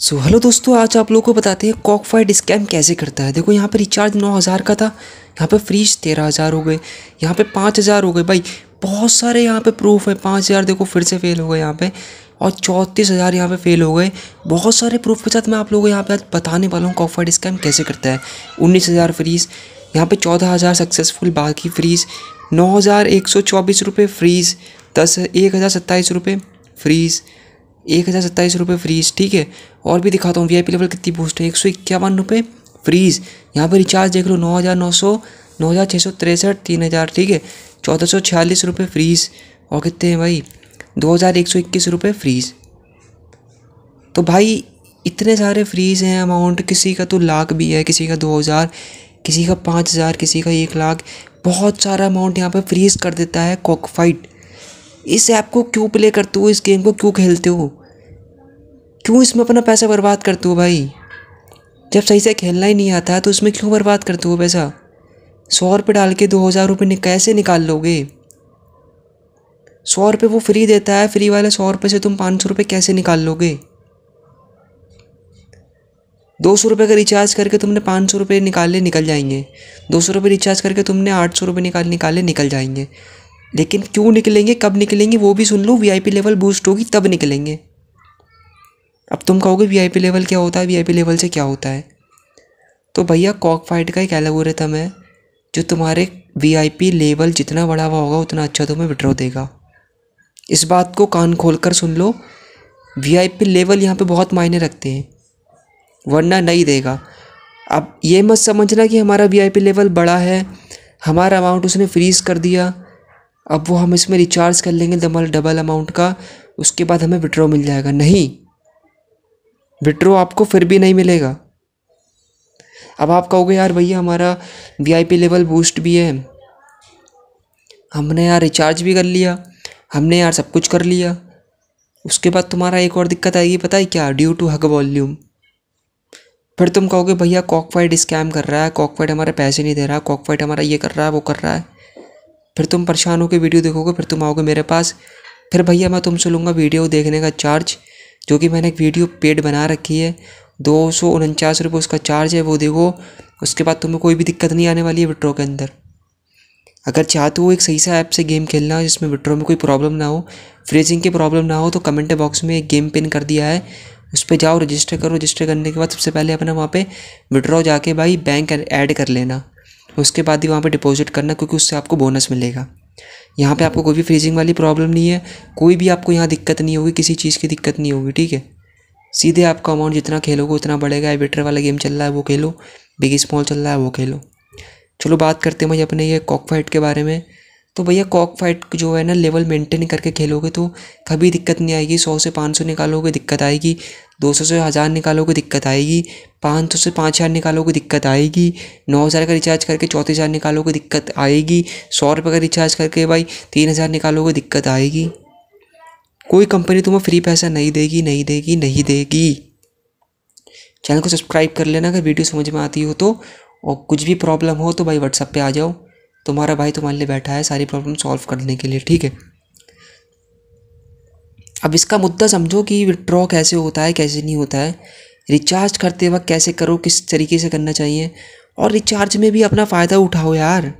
सो so, hello दोस्तों आज आप लोगों को बताते हैं कॉक फाइट स्कैम कैसे करता है देखो यहाँ पर रिचार्ज नौ हज़ार का था यहाँ पर फ्रीज तेरह हज़ार हो गए यहाँ पे पाँच हज़ार हो गए भाई बहुत सारे यहाँ पे प्रूफ है पाँच हज़ार देखो फिर से फेल हो गए यहाँ पे और चौंतीस हज़ार यहाँ पर फेल हो गए बहुत सारे प्रूफ के साथ मैं आप लोगों को यहाँ पर बताने वाला हूँ कॉक फाइट स्कैम कैसे करता है उन्नीस हज़ार फ्रीज यहाँ पर चौदह हज़ार सक्सेसफुल बाकी फ्रीज नौ हज़ार एक सौ चौबीस रुपये फ्रीज दस एक हज़ार सत्ताईस रुपये फ्रीज़ एक हज़ार सत्ताईस रुपये फ्रीज ठीक है और भी दिखाता हूँ वीआईपी लेवल कितनी बूस्ट है एक सौ इक्यावन रुपये फ्रीज यहाँ पर रिचार्ज देख लो नौ हज़ार नौ सौ नौ हज़ार छः सौ तिरसठ तीन हज़ार ठीक है चौदह सौ छियालीस रुपये फ्रीज और कितने हैं भाई दो हज़ार एक सौ इक्कीस रुपये फ्रीज तो भाई इतने सारे फ्रीज हैं अमाउंट किसी का तो लाख भी है किसी का दो हज़ार किसी का पाँच हज़ार किसी का एक लाख बहुत सारा अमाउंट यहाँ पर फ्रीज कर देता है कॉकफाइट इस ऐप को क्यों प्ले करते हो इस गेम को क्यों खेलते हो क्यों इसमें अपना पैसा बर्बाद करते हो भाई जब सही से खेलना ही नहीं आता तो इसमें क्यों बर्बाद करते हो पैसा सौ रुपये डाल के दो हज़ार रुपये कैसे निकाल लोगे सौ रुपये वो फ्री देता है फ्री वाले सौ रुपये से तुम पाँच सौ रुपये कैसे निकाल लोगे दो सौ रुपये का रिचार्ज करके तुमने पाँच सौ रुपये निकाले निकल जाएंगे दो सौ रुपये रिचार्ज करके तुमने आठ सौ रुपये निकाल निकाले निकल जाएंगे लेकिन क्यों निकलेंगे कब निकलेंगे वो भी सुन लो वीआईपी लेवल बूस्ट होगी तब निकलेंगे अब तुम कहोगे वीआईपी लेवल क्या होता है वीआईपी लेवल से क्या होता है तो भैया कॉक फाइट का एक एलोरेथम है जो तुम्हारे वीआईपी लेवल जितना बढ़ा हुआ होगा उतना अच्छा तुम्हें विड्रॉ देगा इस बात को कान खोल कर सुन लो वीआईपी लेवल यहाँ पे बहुत मायने रखते हैं वरना नहीं देगा अब ये मत समझना कि हमारा वीआईपी लेवल बड़ा है हमारा अमाउंट उसने फ्रीज़ कर दिया अब वो हम इसमें रिचार्ज कर लेंगे डबल डबल अमाउंट का उसके बाद हमें विड्रो मिल जाएगा नहीं विड्रो आपको फिर भी नहीं मिलेगा अब आप कहोगे यार भैया हमारा वीआईपी लेवल बूस्ट भी है हमने यार रिचार्ज भी कर लिया हमने यार सब कुछ कर लिया उसके बाद तुम्हारा एक और दिक्कत आएगी पता है क्या ड्यू टू हग वॉल्यूम फिर तुम कहोगे भैया कॉकफाइट स्कैम कर रहा है कॉकफाइट हमारे पैसे नहीं दे रहा कॉकफाइट हमारा ये कर रहा है वो कर रहा है फिर तुम परेशान होकर वीडियो देखोगे फिर तुम आओगे मेरे पास फिर भैया मैं तुमसे लूँगा वीडियो देखने का चार्ज जो कि मैंने एक वीडियो पेड बना रखी है दो सौ उनचास रुपये उसका चार्ज है वो देखो उसके बाद तुम्हें कोई भी दिक्कत नहीं आने वाली है विड्रो के अंदर अगर चाहते हो तो एक सही सा ऐप से गेम खेलना जिसमें विड्रो में कोई प्रॉब्लम ना हो फ्रीजिंग की प्रॉब्लम ना हो तो कमेंट बॉक्स में एक गेम पिन कर दिया है उस पर जाओ रजिस्टर करो रजिस्टर करने के बाद सबसे पहले अपना वहाँ पर विड्रॉ जाके भाई बैंक ऐड कर लेना उसके बाद ही वहाँ पर डिपॉजिट करना क्योंकि उससे आपको बोनस मिलेगा यहाँ पे आपको कोई भी फ्रीजिंग वाली प्रॉब्लम नहीं है कोई भी आपको यहाँ दिक्कत नहीं होगी किसी चीज़ की दिक्कत नहीं होगी ठीक है सीधे आपका अमाउंट जितना खेलोगे उतना बढ़ेगा एविटर वाला गेम चल रहा है वो खेलो बिग स्मॉल चल रहा है वो खेलो चलो बात करते हैं भाई अपने ये कॉक फाइट के बारे में तो भैया कॉक फाइट जो है ना लेवल मेंटेन करके खेलोगे तो कभी दिक्कत नहीं आएगी सौ से पाँच सौ निकालोगे दिक्कत आएगी दो सौ से हज़ार निकालोगे दिक्कत आएगी पाँच सौ से पाँच हज़ार निकालोगे दिक्कत आएगी नौ हज़ार का रिचार्ज करके चौंतीस हज़ार निकालोगे दिक्कत आएगी सौ रुपये का रिचार्ज करके भाई तीन हज़ार निकालोगे दिक्कत आएगी कोई कंपनी तुम्हें फ्री पैसा नहीं देगी नहीं देगी नहीं देगी चैनल को सब्सक्राइब कर लेना अगर वीडियो समझ में आती हो तो और कुछ भी प्रॉब्लम हो तो भाई व्हाट्सअप पे आ जाओ तुम्हारा भाई तुम्हारे लिए बैठा है सारी प्रॉब्लम सॉल्व करने के लिए ठीक है अब इसका मुद्दा समझो कि विड्रॉ कैसे होता है कैसे नहीं होता है रिचार्ज करते वक्त कैसे करो किस तरीके से करना चाहिए और रिचार्ज में भी अपना फ़ायदा उठाओ यार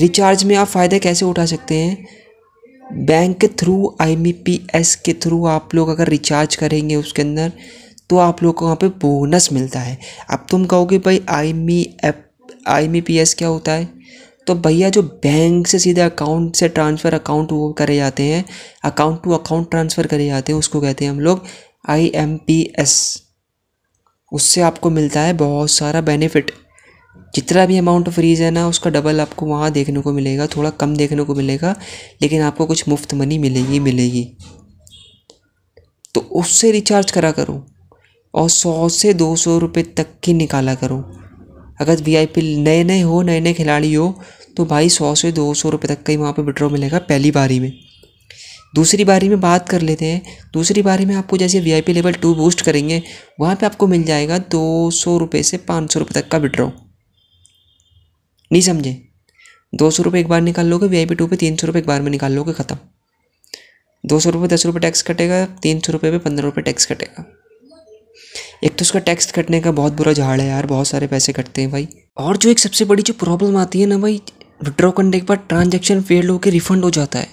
रिचार्ज में आप फ़ायदा कैसे उठा सकते हैं बैंक के थ्रू आईएमपीएस के थ्रू आप लोग अगर रिचार्ज करेंगे उसके अंदर तो आप लोग को वहाँ पे बोनस मिलता है अब तुम कहोगे भाई I I M P S क्या होता है तो भैया जो बैंक से सीधे अकाउंट से ट्रांसफ़र अकाउंट वो करे जाते हैं अकाउंट टू अकाउंट ट्रांसफ़र करे जाते हैं उसको कहते हैं हम लोग आई एम पी एस उससे आपको मिलता है बहुत सारा बेनिफिट जितना भी अमाउंट फ्रीज है ना उसका डबल आपको वहाँ देखने को मिलेगा थोड़ा कम देखने को मिलेगा लेकिन आपको कुछ मुफ्त मनी मिलेगी मिलेगी तो उससे रिचार्ज करा करो और सौ से दो सौ रुपये तक की निकाला करो अगर वीआईपी नए नए हो नए नए खिलाड़ी हो तो भाई सौ से दो सौ रुपये तक का ही वहाँ पर विड्रॉ मिलेगा पहली बारी में दूसरी बारी में बात कर लेते हैं दूसरी बारी में आपको जैसे वीआईपी लेवल टू बूस्ट करेंगे वहाँ पे आपको मिल जाएगा दो सौ रुपये से पाँच सौ रुपये तक का विड्रॉ नहीं समझे दो सौ रुपये एक बार निकाल लोगे वी आई पी टू पर तीन सौ रुपये एक बार में निकाल लोगे ख़त्म दो सौ रुपये दस रुपये टैक्स कटेगा तीन सौ रुपये पे पंद्रह रुपये टैक्स कटेगा एक तो उसका टैक्स कटने का बहुत बुरा झाड़ है यार बहुत सारे पैसे कटते हैं भाई और जो एक सबसे बड़ी जो प्रॉब्लम आती है ना भाई विड्रॉ करने के बाद ट्रांजेक्शन फेल होकर रिफ़ंड हो जाता है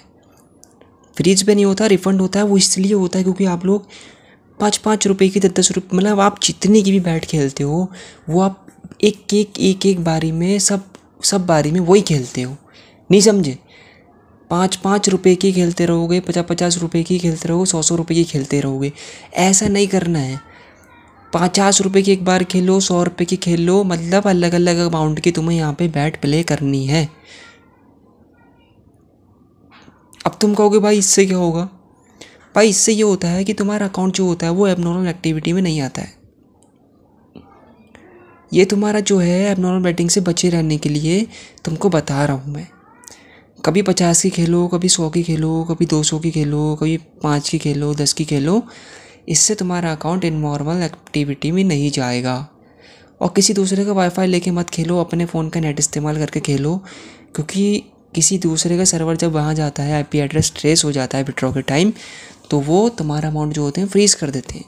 फ्रीज पे नहीं होता रिफ़ंड होता है वो इसलिए होता है क्योंकि आप लोग पाँच पाँच रुपये की दस दस रुपये मतलब आप जितने की भी बैट खेलते हो वो आप एक एक एक एक बारी में सब सब बारी में वही खेलते हो नहीं समझे पाँच पाँच रुपये की खेलते रहोगे पचास पचास रुपये की खेलते रहोगे सौ सौ रुपये की खेलते रहोगे ऐसा नहीं करना है पचास रुपये की एक बार खेलो सौ रुपये की खेल लो मतलब अलग अलग अमाउंट की तुम्हें यहाँ पे बैट प्ले करनी है अब तुम कहोगे भाई इससे क्या होगा भाई इससे ये होता है कि तुम्हारा अकाउंट जो होता है वो एबनॉर्मल एक्टिविटी में नहीं आता है ये तुम्हारा जो है एबनॉर्मल बैटिंग से बचे रहने के लिए तुमको बता रहा हूँ मैं कभी पचास की खेलो कभी सौ की खेलो कभी दो सौ की खेलो कभी पाँच की खेलो दस की खेलो इससे तुम्हारा अकाउंट इन नॉर्मल एक्टिविटी में नहीं जाएगा और किसी दूसरे का वाईफाई लेके मत खेलो अपने फ़ोन का नेट इस्तेमाल करके खेलो क्योंकि किसी दूसरे का सर्वर जब वहाँ जाता है आईपी एड्रेस ट्रेस हो जाता है विड्रॉ के टाइम तो वो तुम्हारा अमाउंट जो होते हैं फ्रीज़ कर देते हैं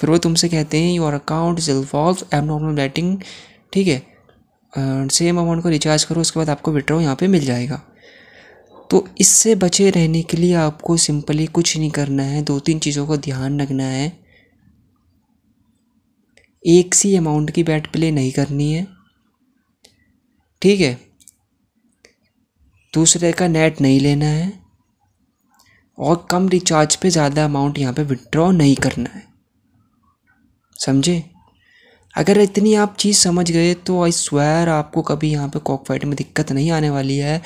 फिर वो तुमसे कहते हैं your account is involve abnormal betting ठीक है सेम अमाउंट को रिचार्ज करो उसके बाद आपको विड्रॉ यहाँ पर मिल जाएगा तो इससे बचे रहने के लिए आपको सिंपली कुछ नहीं करना है दो तीन चीज़ों का ध्यान रखना है एक सी अमाउंट की बैट प्ले नहीं करनी है ठीक है दूसरे का नेट नहीं लेना है और कम रिचार्ज पे ज़्यादा अमाउंट यहाँ पे विड्रॉ नहीं करना है समझे अगर इतनी आप चीज़ समझ गए तो आई स्वेयर आपको कभी यहाँ पे कॉक फाइट में दिक्कत नहीं आने वाली है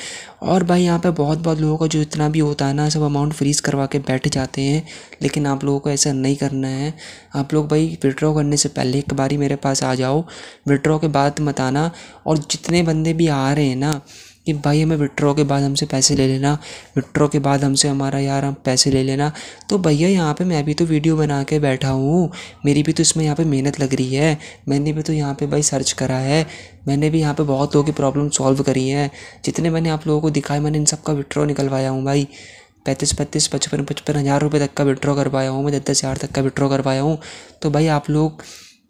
और भाई यहाँ पे बहुत बहुत लोगों का जो इतना भी होता है ना सब अमाउंट फ्रीज करवा के बैठ जाते हैं लेकिन आप लोगों को ऐसा नहीं करना है आप लोग भाई विड्रॉ करने से पहले एक बारी मेरे पास आ जाओ विड्रॉ के बाद मत आना और जितने बंदे भी आ रहे हैं ना कि भाई हमें विड्रॉ के बाद हमसे पैसे ले लेना विड्रॉ के बाद हमसे हमारा यार हम पैसे ले लेना तो भैया यहाँ पे मैं भी तो वीडियो बना के बैठा हूँ मेरी भी तो इसमें यहाँ पे मेहनत लग रही है मैंने भी तो यहाँ पे भाई सर्च करा है मैंने भी यहाँ पे बहुत लोगों की प्रॉब्लम सॉल्व करी है जितने मैंने आप लोगों को दिखाए मैंने इन सब का विड्रॉ निकलवाया हूँ भाई पैंतीस पैंतीस पचपन पचपन हज़ार रुपये तक का विड्रॉ करवाया हूँ मैं दस दस हज़ार तक का विड्रॉ करवाया हूँ तो भाई आप लोग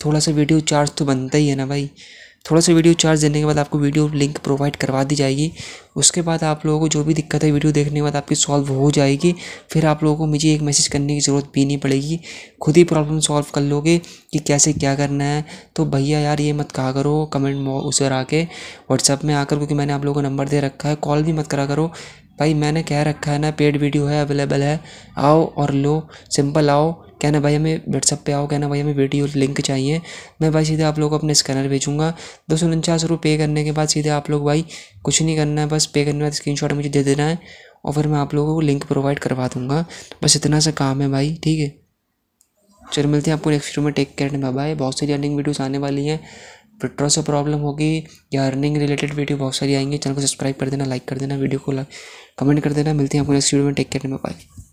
थोड़ा सा वीडियो चार्ज तो बनता ही है ना भाई थोड़ा सा वीडियो चार्ज देने के बाद आपको वीडियो लिंक प्रोवाइड करवा दी जाएगी उसके बाद आप लोगों को जो भी दिक्कत है वीडियो देखने के बाद आपकी सॉल्व हो जाएगी फिर आप लोगों को मुझे एक मैसेज करने की ज़रूरत भी नहीं पड़ेगी खुद ही प्रॉब्लम सॉल्व कर लोगे कि कैसे क्या करना है तो भैया यार ये मत कहा करो कमेंट उस पर आके व्हाट्सअप में आकर क्योंकि मैंने आप लोगों को नंबर दे रखा है कॉल भी मत करा करो भाई मैंने कह रखा है ना पेड वीडियो है अवेलेबल है आओ और लो सिंपल आओ कहना भाई हमें व्हाट्सअप पे आओ कहना भाई हमें वीडियो लिंक चाहिए मैं भाई सीधे आप लोग को अपने स्कैनर भेजूँगा दो सौ उनचास रुपये पे करने के बाद सीधे आप लोग भाई कुछ नहीं करना है बस पे करने के बाद स्क्रीन मुझे दे देना है और फिर मैं आप लोगों को लिंक प्रोवाइड करवा दूँगा बस इतना सा काम है भाई ठीक है चलो मिलते हैं आपको नेक्स्ट वीडियो में टेक केयर बाय बाय बहुत सारी अर्निंग वीडियोस आने वाली हैं ट्विटर से प्रॉब्लम होगी या अर्निंग रिलेटेड वीडियो बहुत सारी आएंगी चैनल को सब्सक्राइब कर देना लाइक कर देना वीडियो को कमेंट कर देना मिलते हैं आपको नेक्स्ट वीडियो में टेक केयर बाय